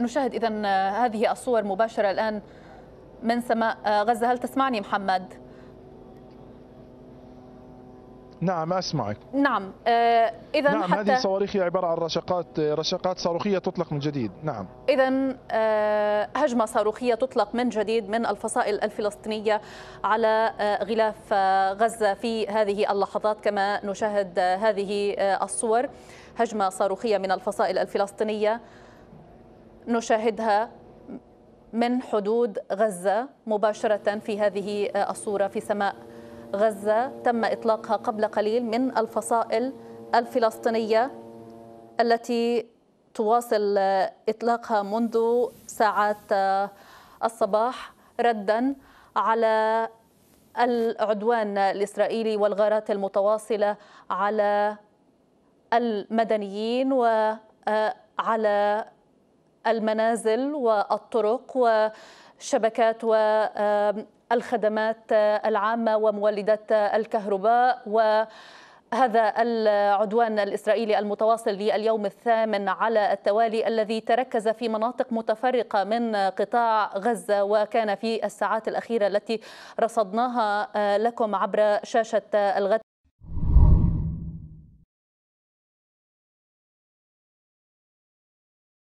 نشاهد إذا آه، هذه الصور مباشرة الآن من سماء آه، غزة هل تسمعني محمد؟ نعم اسمعك نعم آه، اذا نعم حتى هذه الصواريخ هي عباره عن رشقات رشقات صاروخيه تطلق من جديد نعم اذا هجمه صاروخيه تطلق من جديد من الفصائل الفلسطينيه على غلاف غزه في هذه اللحظات كما نشاهد هذه الصور هجمه صاروخيه من الفصائل الفلسطينيه نشاهدها من حدود غزة مباشرة في هذه الصورة في سماء غزة تم إطلاقها قبل قليل من الفصائل الفلسطينية التي تواصل إطلاقها منذ ساعات الصباح ردا على العدوان الإسرائيلي والغارات المتواصلة على المدنيين وعلى آه، المنازل والطرق وشبكات و الخدمات العامة ومولدات الكهرباء و هذا العدوان الإسرائيلي المتواصل لليوم الثامن على التوالي الذي تركز في مناطق متفرقة من قطاع غزة وكان في الساعات الأخيرة التي رصدناها لكم عبر شاشة الغد